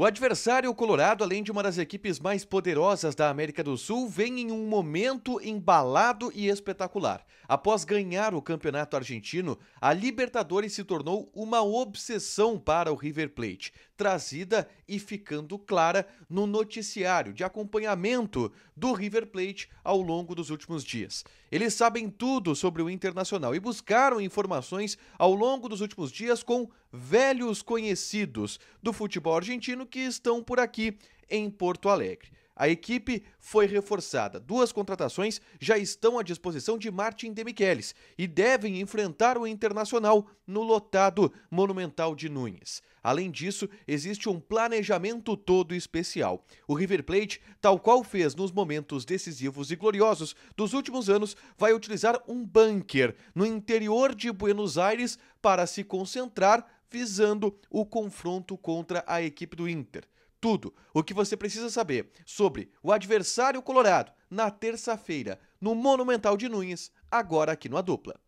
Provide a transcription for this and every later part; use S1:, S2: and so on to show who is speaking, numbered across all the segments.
S1: O adversário colorado, além de uma das equipes mais poderosas da América do Sul, vem em um momento embalado e espetacular. Após ganhar o Campeonato Argentino, a Libertadores se tornou uma obsessão para o River Plate trazida e ficando clara no noticiário de acompanhamento do River Plate ao longo dos últimos dias. Eles sabem tudo sobre o Internacional e buscaram informações ao longo dos últimos dias com velhos conhecidos do futebol argentino que estão por aqui em Porto Alegre. A equipe foi reforçada. Duas contratações já estão à disposição de Martin Demichelis e devem enfrentar o Internacional no lotado Monumental de Nunes. Além disso, existe um planejamento todo especial. O River Plate, tal qual fez nos momentos decisivos e gloriosos dos últimos anos, vai utilizar um bunker no interior de Buenos Aires para se concentrar visando o confronto contra a equipe do Inter tudo o que você precisa saber sobre o adversário colorado na terça-feira, no Monumental de Nunes, agora aqui no A Dupla.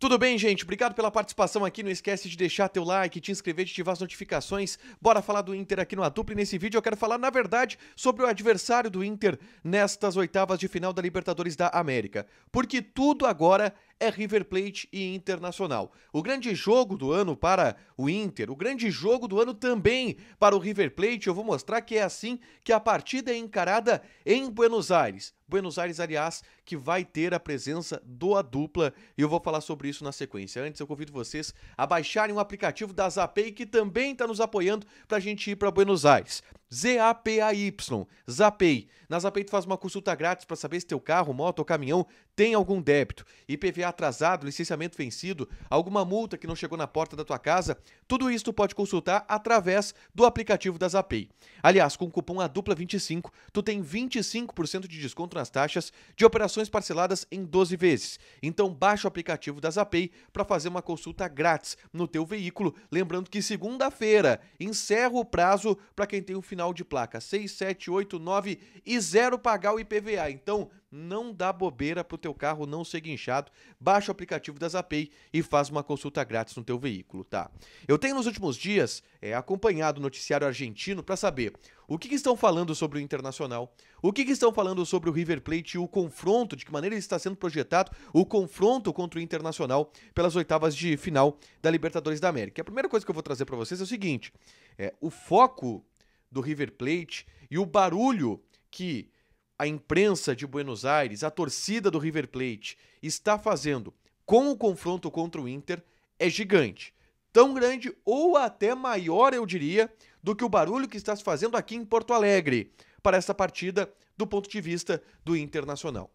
S1: Tudo bem, gente? Obrigado pela participação aqui. Não esquece de deixar teu like, te inscrever, de ativar as notificações. Bora falar do Inter aqui no Aduple. Nesse vídeo eu quero falar, na verdade, sobre o adversário do Inter nestas oitavas de final da Libertadores da América. Porque tudo agora é River Plate e Internacional. O grande jogo do ano para o Inter, o grande jogo do ano também para o River Plate, eu vou mostrar que é assim que a partida é encarada em Buenos Aires. Buenos Aires, aliás, que vai ter a presença do A Dupla e eu vou falar sobre isso na sequência. Antes, eu convido vocês a baixarem o um aplicativo da Zapay que também está nos apoiando para a gente ir para Buenos Aires. Z-A-P-A-Y, Zapay. Na Zapay tu faz uma consulta grátis para saber se teu carro, moto ou caminhão tem algum débito, IPVA atrasado, licenciamento vencido, alguma multa que não chegou na porta da tua casa, tudo isso tu pode consultar através do aplicativo da Zapay. Aliás, com o cupom ADUPLA25, tu tem 25% de desconto nas taxas de operações parceladas em 12 vezes. Então baixa o aplicativo da Zapay para fazer uma consulta grátis no teu veículo, lembrando que segunda-feira encerra o prazo para quem tem o um final de placa 6, 7, 8, 9 e zero pagar o IPVA. Então, não dá bobeira para o teu carro não ser guinchado. Baixa o aplicativo da Zapay e faz uma consulta grátis no teu veículo, tá? Eu tenho nos últimos dias é, acompanhado o noticiário argentino para saber o que, que, estão falando sobre o Internacional, o que, que, estão falando sobre o River Plate e o confronto, de que maneira ele está sendo projetado, o confronto contra o Internacional pelas oitavas de final da Libertadores da América. A primeira coisa que eu vou trazer para vocês é o seguinte, é, o foco do River Plate e o barulho que a imprensa de Buenos Aires, a torcida do River Plate está fazendo com o confronto contra o Inter é gigante. Tão grande ou até maior, eu diria, do que o barulho que está se fazendo aqui em Porto Alegre para essa partida do ponto de vista do Internacional.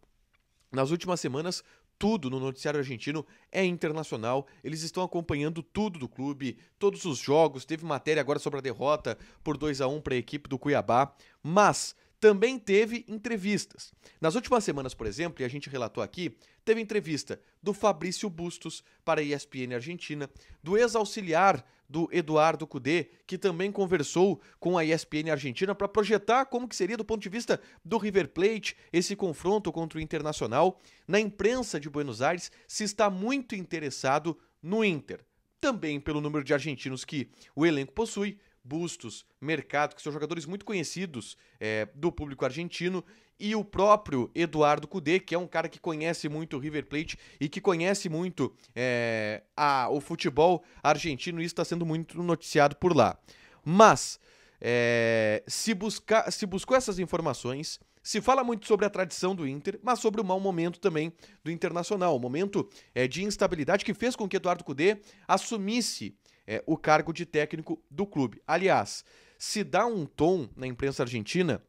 S1: Nas últimas semanas, tudo no noticiário argentino é internacional. Eles estão acompanhando tudo do clube, todos os jogos. Teve matéria agora sobre a derrota por 2 a 1 para a equipe do Cuiabá, mas também teve entrevistas. Nas últimas semanas, por exemplo, e a gente relatou aqui, teve entrevista do Fabrício Bustos para a ESPN Argentina, do ex-auxiliar do Eduardo Cudê, que também conversou com a ESPN Argentina para projetar como que seria do ponto de vista do River Plate esse confronto contra o Internacional. Na imprensa de Buenos Aires se está muito interessado no Inter, também pelo número de argentinos que o elenco possui, Bustos, Mercado, que são jogadores muito conhecidos é, do público argentino, e o próprio Eduardo Cudê, que é um cara que conhece muito o River Plate e que conhece muito é, a, o futebol argentino, e isso está sendo muito noticiado por lá. Mas, é, se, busca se buscou essas informações, se fala muito sobre a tradição do Inter, mas sobre o mau momento também do Internacional. O momento é, de instabilidade que fez com que Eduardo Cudê assumisse é, o cargo de técnico do clube. Aliás, se dá um tom na imprensa argentina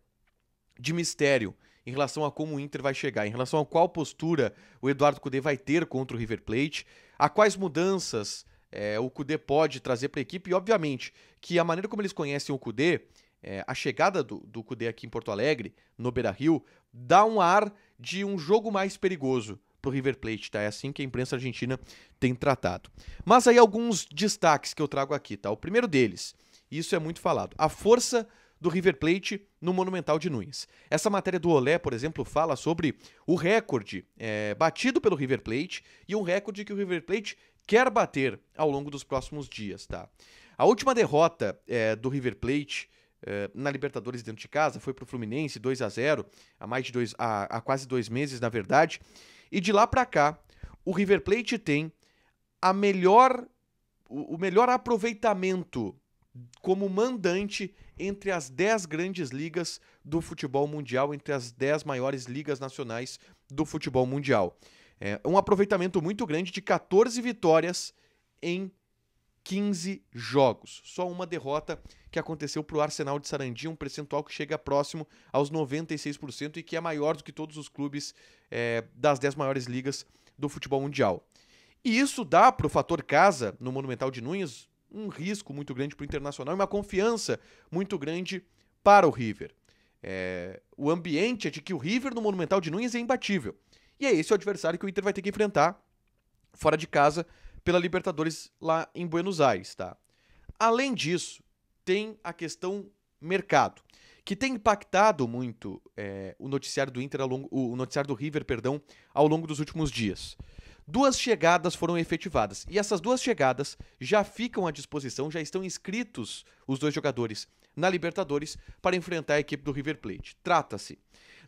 S1: de mistério em relação a como o Inter vai chegar, em relação a qual postura o Eduardo Cudê vai ter contra o River Plate, a quais mudanças é, o Cudê pode trazer para a equipe e, obviamente, que a maneira como eles conhecem o Cudê, é, a chegada do, do Cudê aqui em Porto Alegre, no Beira-Rio, dá um ar de um jogo mais perigoso para o River Plate, tá? É assim que a imprensa argentina tem tratado. Mas aí alguns destaques que eu trago aqui, tá? O primeiro deles, e isso é muito falado, a força do River Plate no Monumental de Nunes. Essa matéria do Olé, por exemplo, fala sobre o recorde é, batido pelo River Plate e um recorde que o River Plate quer bater ao longo dos próximos dias, tá? A última derrota é, do River Plate eh, na Libertadores dentro de casa foi para o Fluminense 2 a 0 há mais de dois, há, há quase dois meses, na verdade. E de lá para cá, o River Plate tem a melhor o melhor aproveitamento como mandante entre as 10 grandes ligas do futebol mundial, entre as 10 maiores ligas nacionais do futebol mundial. É um aproveitamento muito grande de 14 vitórias em 15 jogos. Só uma derrota que aconteceu para o Arsenal de Sarandia, um percentual que chega próximo aos 96% e que é maior do que todos os clubes é, das 10 maiores ligas do futebol mundial. E isso dá para o fator casa no Monumental de Nunes um risco muito grande para o Internacional e uma confiança muito grande para o River. É, o ambiente é de que o River no Monumental de Nunes é imbatível. E é esse o adversário que o Inter vai ter que enfrentar fora de casa pela Libertadores lá em Buenos Aires, tá? Além disso, tem a questão mercado, que tem impactado muito é, o noticiário do Inter, longo, o noticiário do River, perdão, ao longo dos últimos dias. Duas chegadas foram efetivadas e essas duas chegadas já ficam à disposição, já estão inscritos os dois jogadores na Libertadores para enfrentar a equipe do River Plate. Trata-se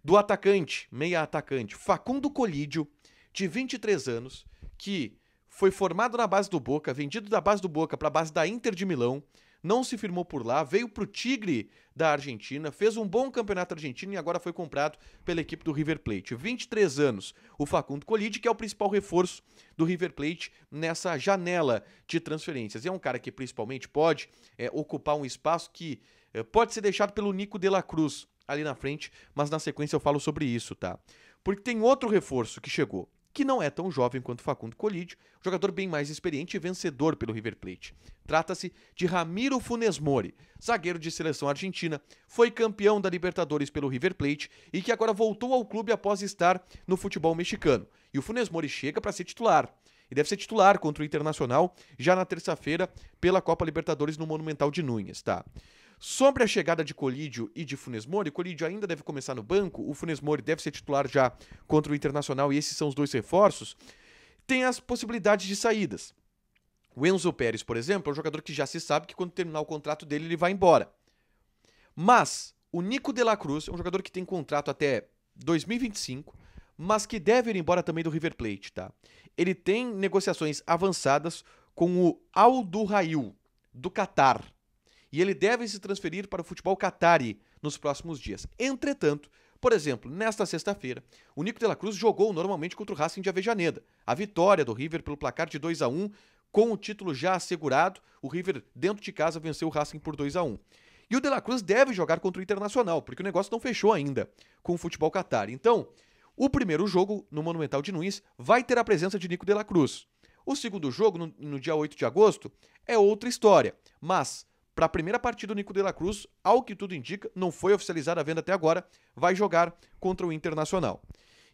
S1: do atacante, meia atacante, Facundo Colídio, de 23 anos, que foi formado na base do Boca, vendido da base do Boca para a base da Inter de Milão, não se firmou por lá, veio para o Tigre da Argentina, fez um bom campeonato argentino e agora foi comprado pela equipe do River Plate. 23 anos, o Facundo Colide, que é o principal reforço do River Plate nessa janela de transferências. E é um cara que principalmente pode é, ocupar um espaço que é, pode ser deixado pelo Nico de la Cruz ali na frente, mas na sequência eu falo sobre isso, tá? Porque tem outro reforço que chegou que não é tão jovem quanto Facundo Colídio, jogador bem mais experiente e vencedor pelo River Plate. Trata-se de Ramiro Funes Mori, zagueiro de seleção argentina, foi campeão da Libertadores pelo River Plate e que agora voltou ao clube após estar no futebol mexicano. E o Funes Mori chega para ser titular. E deve ser titular contra o Internacional já na terça-feira pela Copa Libertadores no Monumental de Núñez, tá? Sobre a chegada de Colídio e de Funes Mori, Colídio ainda deve começar no banco, o Funes Mori deve ser titular já contra o Internacional e esses são os dois reforços. Tem as possibilidades de saídas. O Enzo Pérez, por exemplo, é um jogador que já se sabe que quando terminar o contrato dele ele vai embora. Mas o Nico de la Cruz é um jogador que tem contrato até 2025, mas que deve ir embora também do River Plate, tá? Ele tem negociações avançadas com o Aldo Rail do Catar e ele deve se transferir para o futebol catari nos próximos dias. Entretanto, por exemplo, nesta sexta-feira, o Nico de la Cruz jogou normalmente contra o Racing de Avejaneda. A vitória do River pelo placar de 2 a 1 com o título já assegurado, o River dentro de casa venceu o Racing por 2 a 1 E o De La Cruz deve jogar contra o Internacional, porque o negócio não fechou ainda com o futebol catar. Então, o primeiro jogo no Monumental de Nunes vai ter a presença de Nico De La Cruz. O segundo jogo, no, no dia 8 de agosto, é outra história. Mas para a primeira partida, o Nico de la Cruz, ao que tudo indica, não foi oficializada a venda até agora, vai jogar contra o Internacional.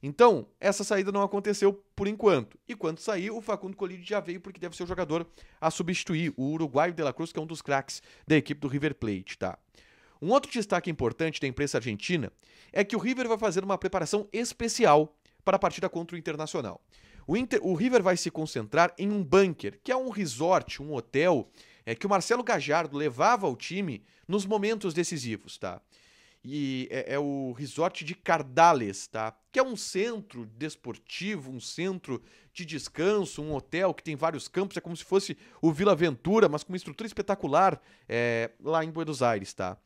S1: Então, essa saída não aconteceu por enquanto. E quando sair, o Facundo Colide já veio porque deve ser o jogador a substituir o uruguaio de la Cruz, que é um dos craques da equipe do River Plate, tá? Um outro destaque importante da imprensa argentina é que o River vai fazer uma preparação especial para a partida contra o Internacional. O, Inter, o River vai se concentrar em um bunker, que é um resort, um hotel é que o Marcelo Gajardo levava o time nos momentos decisivos, tá? E é, é, o resort de Cardales, tá? Que é um centro desportivo, um centro de descanso, um hotel que tem vários campos, é como se fosse o Vila Ventura, mas com uma estrutura espetacular é, lá em Buenos Aires, tá?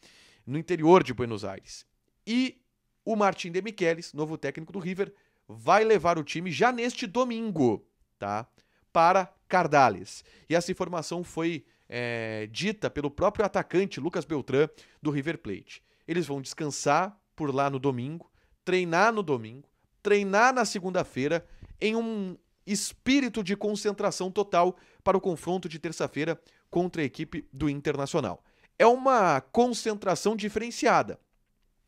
S1: No interior de Buenos Aires. E o Martin de Michelis, novo técnico do River, vai levar o time já neste domingo, tá? Para Cardales. E essa informação foi é, dita pelo próprio atacante Lucas Beltrán do River Plate. Eles vão descansar por lá no domingo, treinar no domingo, treinar na segunda-feira em um espírito de concentração total para o confronto de terça-feira contra a equipe do Internacional. É uma concentração diferenciada.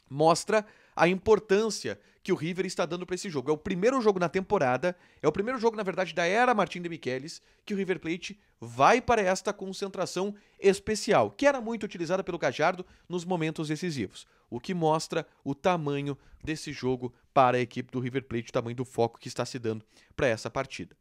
S1: Mostra a importância que o River está dando para esse jogo. É o primeiro jogo na temporada, é o primeiro jogo, na verdade, da era Martin de Michelis, que o River Plate vai para esta concentração especial, que era muito utilizada pelo Gajardo nos momentos decisivos, o que mostra o tamanho desse jogo para a equipe do River Plate, o tamanho do foco que está se dando para essa partida.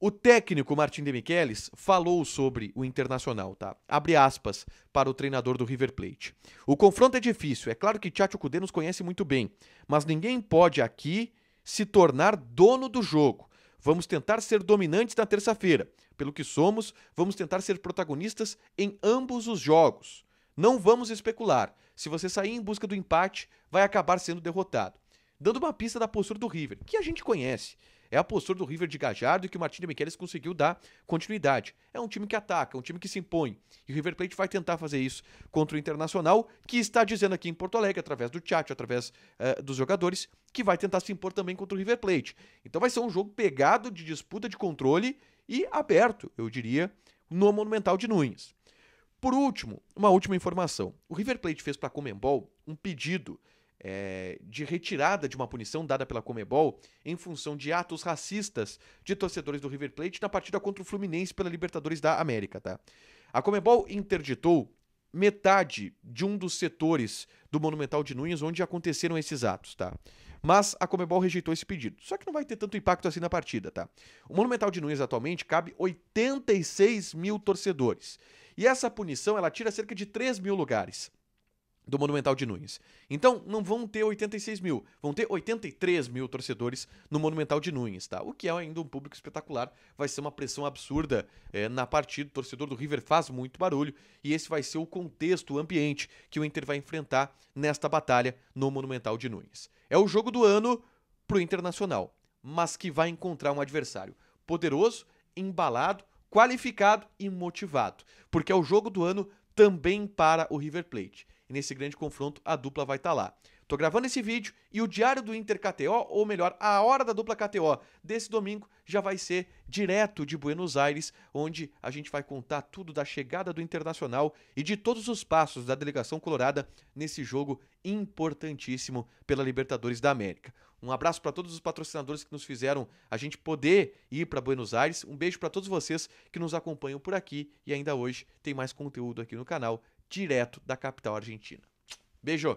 S1: O técnico Martin Demichelis falou sobre o Internacional, tá? Abre aspas para o treinador do River Plate. O confronto é difícil, é claro que Tchatcho Kudê nos conhece muito bem, mas ninguém pode aqui se tornar dono do jogo. Vamos tentar ser dominantes na terça-feira. Pelo que somos, vamos tentar ser protagonistas em ambos os jogos. Não vamos especular. Se você sair em busca do empate, vai acabar sendo derrotado. Dando uma pista da postura do River, que a gente conhece. É a postura do River de Gajardo que o Martínio Miqueles conseguiu dar continuidade. É um time que ataca, é um time que se impõe. E o River Plate vai tentar fazer isso contra o Internacional, que está dizendo aqui em Porto Alegre, através do chat, através uh, dos jogadores, que vai tentar se impor também contra o River Plate. Então vai ser um jogo pegado de disputa de controle e aberto, eu diria, no Monumental de Nunes. Por último, uma última informação. O River Plate fez para a Comembol um pedido é, de retirada de uma punição dada pela Comebol em função de atos racistas de torcedores do River Plate na partida contra o Fluminense pela Libertadores da América, tá? A Comebol interditou metade de um dos setores do Monumental de Nunes onde aconteceram esses atos, tá? Mas a Comebol rejeitou esse pedido. Só que não vai ter tanto impacto assim na partida, tá? O Monumental de Nunes atualmente cabe 86 mil torcedores. E essa punição, ela tira cerca de 3 mil lugares do Monumental de Nunes. Então, não vão ter 86 mil, vão ter 83 mil torcedores no Monumental de Nunes, tá? O que é ainda um público espetacular, vai ser uma pressão absurda é, na partida. O torcedor do River faz muito barulho e esse vai ser o contexto, o ambiente que o Inter vai enfrentar nesta batalha no Monumental de Nunes. É o jogo do ano pro Internacional, mas que vai encontrar um adversário poderoso, embalado, qualificado e motivado, porque é o jogo do ano também para o River Plate e nesse grande confronto, a dupla vai estar tá lá. Tô gravando esse vídeo e o diário do Inter KTO, ou melhor, a hora da dupla KTO desse domingo já vai ser direto de Buenos Aires, onde a gente vai contar tudo da chegada do Internacional e de todos os passos da delegação colorada nesse jogo importantíssimo pela Libertadores da América. Um abraço para todos os patrocinadores que nos fizeram a gente poder ir para Buenos Aires. Um beijo para todos vocês que nos acompanham por aqui e ainda hoje tem mais conteúdo aqui no canal direto da capital argentina. Beijo!